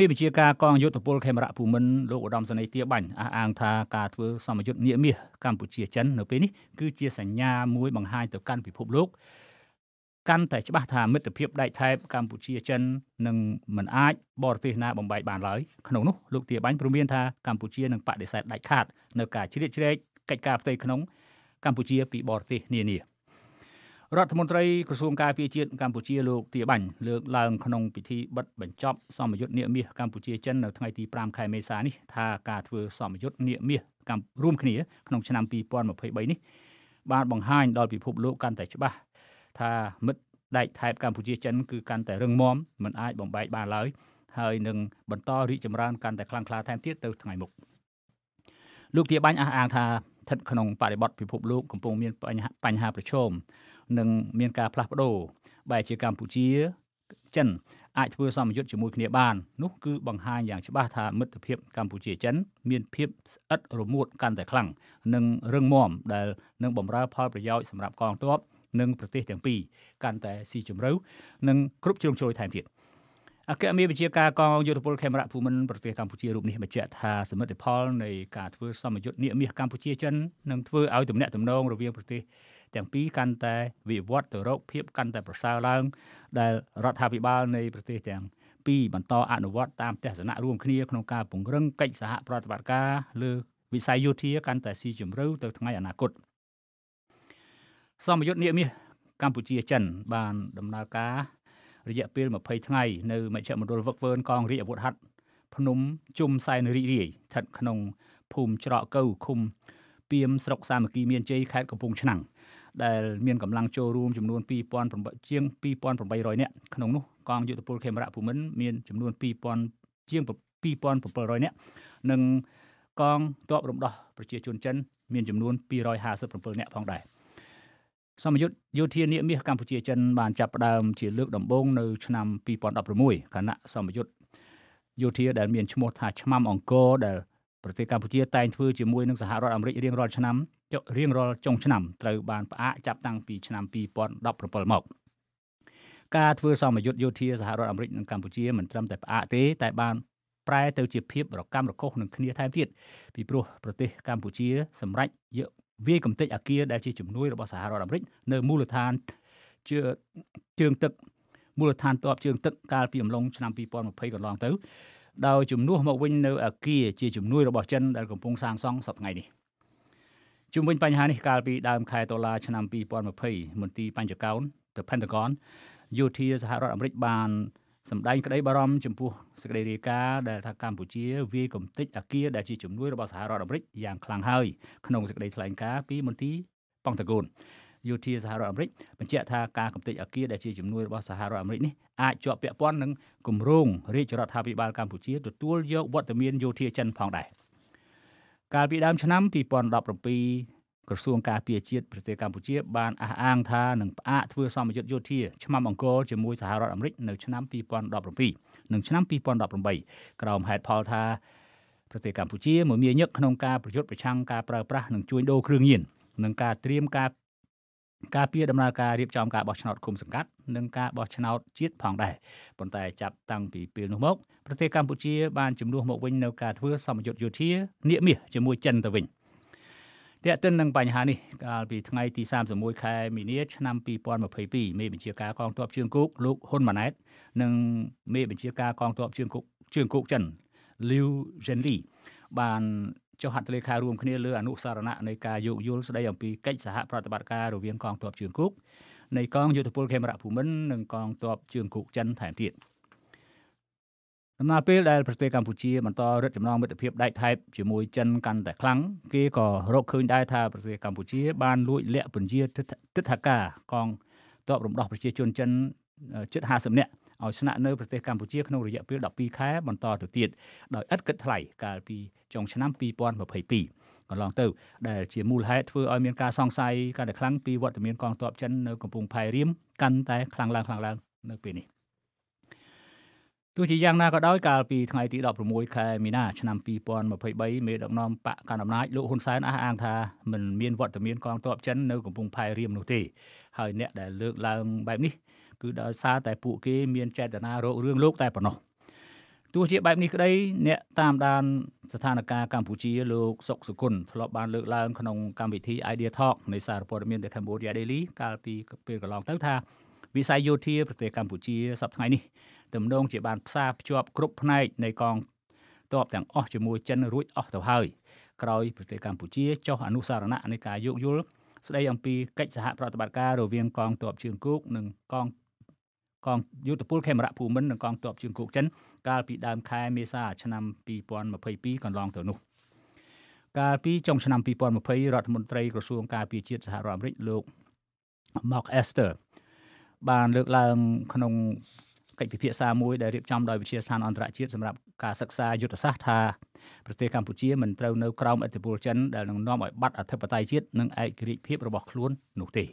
មានវិជាការកងយុទ្ធពលខេមរៈភូមិន្ទលោកឧត្តមសេនីយ៍ទាបាញ់អះអាងថាការធ្វើសមយុទ្ធនាមាសកម្ពុជាចិននៅពេលនេះគឺជាសញ្ញាមួយបង្ហាញទៅកាន់ពិភពលោកកាន់តែច្បាស់ថាមិត្តភាពដែកថែបកម្ពុជាចិននឹងមិនអាចបរទេសណាបំបែកបានឡើយក្នុងនោះលោកទាបាញ់ព្រមមានថាកម្ពុជានឹងបដិសេធដាច់ខាតនៅការជ្រៀតជ្រែកកិច្ចការផ្ទៃក្នុងកម្ពុជា ពីបរទេសនានា។រដ្ឋមន្ត្រីក្រសួងការពារជាតិកម្ពុជាលោកទាបាញ់លើកឡើងក្នុងពិធីបិទបញ្ចប់សម្ពយុទ្ធនាមាសកម្ពុជាចិននៅថ្ងៃទី5ខែមេសានេះថាការធ្វើសម្ពយុទ្ធនាមាសរួមគ្នាក្នុងឆ្នាំ2023នេះ បានបង្ហាញដល់ពិភពលោកកាន់តែច្បាស់ថាមិត្តដែកថែបកម្ពុជាចិន គឺកាន់តែរឹងមាំមិនអាចបំបែកបានឡើយហើយនឹងបន្តរីកចម្រើនកាន់តែខ្លាំងក្លាថែមទៀតទៅថ្ងៃមុខលោកទាបាញ់អះអាងថាស្ថិតក្នុងបរិបទពិភពលោកកំពុងមានបញ្ហាប្រឈមនឹងមានការផ្លាស់ប្ដូរបែរជាកម្ពុជាចិនអាចធ្វើសម្ពយុទ្ធជាមួយគ្នាបាននោះគឺបង្ហាញយ៉ាងច្បាស់ថាមិត្តភាពកម្ពុជាចិន មានភាពស្អិតរមួតកាន់តែខ្លាំងនិងរឹងមាំដែលនឹងបម្រើផលប្រយោជន៍សម្រាប់កងទ័ពនិងប្រទេសទាំងពីរកាន់តែស៊ីជម្រៅនិងគ្រប់ជ្រុងជ្រោយថែមទៀតអគ្គនាយកវិជាការកងយុទ្ធពលខេមរៈភូមិន្ទប្រទេសកម្ពុជារូបនេះបញ្ជាក់ថាសមិទ្ធផលនៃការធ្វើសម្ពយុទ្ធនាមាសកម្ពុជាចិននឹងធ្វើឲ្យទំនាក់ទំនងរវាងប្រទេសទាំងពីរកាន់តែវិវត្តទៅរកភាពកាន់តែប្រសើរឡើងដែលរដ្ឋាភិបាលនៃប្រទេសទាំងពីរបន្តអនុវត្តតាមទស្សនៈរួមគ្នាក្នុងការពង្រឹងកិច្ចសហប្រតិបត្តិការលើវិស័យយោធាកាន់តែស៊ីជម្រៅទៅថ្ងៃអនាគតសមយុទ្ធនាមាសកម្ពុជាចិន បានដំណើរការរយៈពេល20ថ្ងៃនៅមជ្ឈមណ្ឌលវឹកវើនកងរាជអាវុធហត្ថភ្នំជុំសែនរីករាយស្ថិតក្នុងភូមិច្រកកៅឃុំពីមស្រុកសាមគ្គីមានជ័យខេត្តកំពង់ឆ្នាំងដែលមានកម្លាំងចូលរួមចំនួន2008ជាង2800នាក់ក្នុងនោះកងយុទ្ធពលខេមរៈភូមិន្ទមានចំនួន2000ជាង2700នាក់និងកងទ័ពរំដោះប្រជា ជន ចិន មាន ចំនួន257នាក់ផងដែរសមយុទ្ធយោធានាមាសកម្ពុជាចិនបានចាប់ផ្ដើមជាលើកដំបូងនៅ ឆ្នាំ2016គណៈសមយុទ្ធយោធាដែលមានឈ្មោះថាឆ្មាំអង្គរដែលប្រទេសកម្ពុជាតែងធ្វើជាមួយនឹងសហរដ្ឋអាមេរិករៀងរាល់ឆ្នាំរៀងរាល់ចុងឆ្នាំត្រូវបានផ្អាកចាប់តាំងពីឆ្នាំ2017មក ការធ្វើសមយុទ្ធយោធាសហរដ្ឋអាមេរិកនិងកម្ពុជាមិនត្រឹមតែផ្អាកទេតែបានប្រែទៅជាភាពរកម្មរកុសនឹងគ្នាថែមទៀតពីព្រោះប្រទេសកម្ពុជាសម្រេចយកវាយកំទេចអាគារដែលជាជំនួយរបស់សហរដ្ឋអាមេរិកនៅមូលដ្ឋានជាជើងទឹកមូលដ្ឋានទ័ពជើងទឹកកាលពីអំឡុងឆ្នាំ2020កន្លងទៅដោយជំនួសមកវិញនៅអាគារជាជំនួយរបស់ចិនដែលកំពុងសាងសង់សប្តាហ៍នេះជុំវិញបញ្ហានេះកាលពីដើមខែតុលាឆ្នាំ2020មន្ទីរបញ្ចកោន The Pentagon យោធាសហរដ្ឋអាមេរិក បាន សម្ដែង ក្តី បារម្ភចំពោះសេចក្តីរាយការណ៍ដែលថាកម្ពុជាវាយកំទេចអាគារដែលជាជំនួយរបស់សហរដ្ឋអាមេរិកយ៉ាងខ្លាំងហើយក្នុងសេចក្តីថ្លែងការណ៍ពីមន្ទីរប៉ង់តាកូនយោធាសហរដ្ឋអាមេរិកបញ្ជាក់ថាការកំទេចអគារដែលជាជំនួយរបស់សហរដ្ឋអាមេរិកនេះអាចជាប់ពាក់ព័ន្ធនឹងគម្រោងរាជរដ្ឋាភិបាលកម្ពុជាទទួលយកវត្តមានយោធាចិនផងដែរកាលពីដើមឆ្នាំ2017ក្រសួងការពារជាតិប្រទេសកម្ពុជាបានអះអាងថានឹងផ្អាកធ្វើសម្ពយុទ្ធយោធាឆ្មាំអង្គរជាមួយសហរដ្ឋអាមេរិកនៅឆ្នាំ2017និងឆ្នាំ2018ក្រោមហេតុផលថាប្រទេសកម្ពុជាមួយមាញឹកក្នុងការប្រយុទ្ធប្រឆាំងការប្រើប្រាស់និងជួញដូរគ្រឿងញៀននិងការត្រៀមការការពីដំណើរការរៀបចំការបោះឆ្នោតឃុំសង្កាត់និងការបោះឆ្នោតជាតិផងដែរប៉ុន្តែចាប់តាំងពីពេលនោះ មកប្រទេសកម្ពុជាបានជំនួសមកវិញនៅការធ្វើសម្ពយុទ្ធយោធានាមាសជាមួយចិនទៅវិញតែទិននឹងបញ្ហានេះកាលពីថ្ងៃទី31ខែមីនាឆ្នាំ2022មេបញ្ជាការកងទ័ពជើងគោកលោកហ៊ុនម៉ាណែតនិងមេបញ្ជាការកងទ័ពជើងគោកជើងគោកចិនលីវជិនលីបានចុះហត្ថលេខារួមគ្នាលើអនុសារណៈនៃការយោគយល់ស្ដីអំពីកិច្ចសហប្រតិបត្តិការរវាងកងទ័ពជើងគោកនៃកងយោធពលខេមរៈភូមិន្ទនិងកងទ័ពជើងគោកចិនថែមទៀតដំណើរពេលដែលប្រទេសកម្ពុជាបន្តរឹតចំណងមិត្តភាពដែកថែបជាមួយចិនកាន់តែខ្លាំងគេក៏រកឃើញដែរថាប្រទេសកម្ពុជា បាន លួចលាក់ពន្យាទិដ្ឋាការកងទ័ពរំដោះប្រជាជនចិនជិត50នាក់ឲ្យស្នាក់នៅប្រទេសកម្ពុជាក្នុងរយៈពេល12ខែបន្តទៅទៀតដោយឥតគិតថ្លៃកាលពីចុងឆ្នាំ2022កន្លងទៅដែលជាមូលហេតុធ្វើឲ្យមានការសង្ស័យកាន់តែខ្លាំងពីវត្តមានកងទ័ពចិននៅកំពង់ផែរៀមកាន់តែខ្លាំងឡើងខ្លាំងឡើងនៅពេលនេះ។ទោះជាយ៉ាងណាក៏ដោយកាលពីថ្ងៃទី16ខែមីនាឆ្នាំ2023មេដឹកនាំបកកណ្ដាលអំណាចលោកហ៊ុនសែនអះអាងថាមិនមានវត្តមានកងទ័ពចិននៅកំពង់ផែរៀមនោះទេហើយអ្នកដែលលើកឡើងបែបនេះគឺដោយសារតែពួកគេមានចេតនារករឿងលោកតែប៉ុណ្ណោះទោះជាបែបនេះក្តីអ្នកតាមដាន ស្ថានភាពកម្ពុជាលោកសុកសុគន្ធធ្លាប់បានលើកឡើងក្នុងកម្មវិធី Idea Talk នៃសារព័ត៌មាន The Cambodia Daily កាលពីពេលកន្លងទៅថាវិស័យយោធាប្រទេសកម្ពុជាសប្តាហ៍នេះទំនងជាបានផ្សារភ្ជាប់គ្រប់ផ្នែកនៃកងទ័ពទាំងអស់ជាមួយចិនរួចអស់ទៅហើយក្រោយប្រទេសកម្ពុជាចុះអនុសារណៈនៃការយោគយល់ស្ដីអំពីកិច្ចសហប្រតិបត្តិការរវាងកងទ័ពជើងគោកនិងកងកងយុទ្ធពលខេមរៈភូមិន្ទនិងកងទ័ពជើងគោកចិនកាលពីដើមខែមេសាឆ្នាំ2022កន្លងទៅនោះ កាលពីចុងឆ្នាំ2020រដ្ឋមន្ត្រី ក្រសួង ការពារជាតិសហរដ្ឋអាមេរិកលោក Mark Esther បានលើកឡើងក្នុងកិច្ចពិភាក្សាមួយដែលរៀបចំដោយវិទ្យាស្ថានអន្តរជាតិសម្រាប់ការសិក្សាយុទ្ធសាស្ត្រថាប្រទេសកម្ពុជាមិនត្រូវនៅក្រោមឥទ្ធិពលចិនដែលនឹងនាំឲ្យបាត់អធិបតេយ្យជាតិនិងឯករាជ្យភាពរបស់ខ្លួននោះទេ។